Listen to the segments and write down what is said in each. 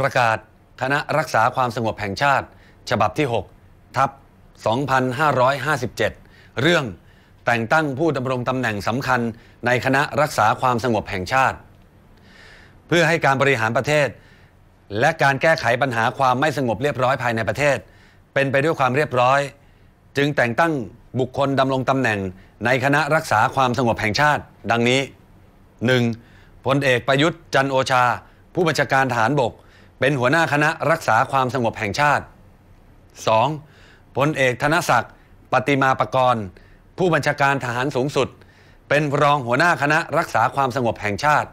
ประกาศคณะรักษาความสงบแห่งชาติ ฉบับที่6ทับ2557 เรื่องแต่งตั้งผู้ดำรงตำแหน่งสำคัญในคณะรักษาความสงบแห่งชาติ เพื่อให้การบริหารประเทศ และการแก้ไขปัญหาความไม่สงบเรียบร้อยภายในประเทศ เป็นไปด้วยความเรียบร้อย จึงแต่งตั้งบุคคลดำรงตำแหน่งในคณะรักษาความสงบแห่งชาติดังนี้ 1. พลเอกประยุทธ์จันโอชา ผู้บัญชาการทหารบกเป็นหัวหน้าคณะรักษาความสงบแห่งชาติ 2. พลเอกธนศักดิ์ปฏิมาประกรณ์ผู้บัญชาการทหารสูงสุด เป็นรองหัวหน้าคณะรักษาความสงบแห่งชาติ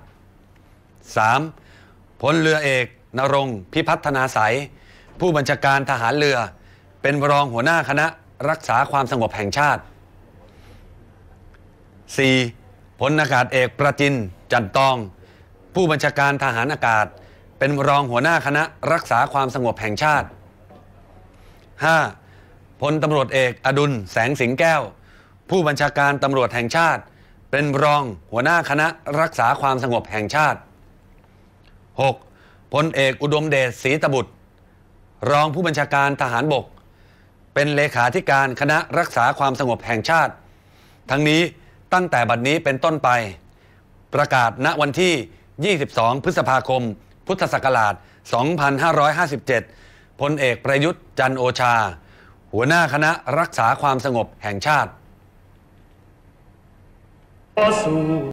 3. พลเรือเอกนรงพิพัฒนาสายผู้บัญชาการทหารเรือ เป็นรองหัวหน้าคณะรักษาความสงบแห่งชาติ 4. พลอากาศเอกประจินจันตอง ผู้บัญชาการทหารอากาศเป็นรองหัวหน้าคณะรักษาความสงบแห่งชาติ 5. พลตำรวจเอกอดุลแสงสิงแก้ว ผู้บัญชาการตำรวจแห่งชาติ เป็นรองหัวหน้าคณะรักษาความสงบแห่งชาติ 6. พลเอกอุดมเดชศรีตบุตร รองผู้บัญชาการทหารบก เป็นเลขาธิการคณะรักษาความสงบแห่งชาติ ทั้งนี้ตั้งแต่บัดนี้เป็นต้นไป ประกาศณวันที่ 22 พฤษภาคมพุทธศักราช 2557 พลเอกประยุทธ์จันโอชา หัวหน้าคณะรักษาความสงบแห่งชาติ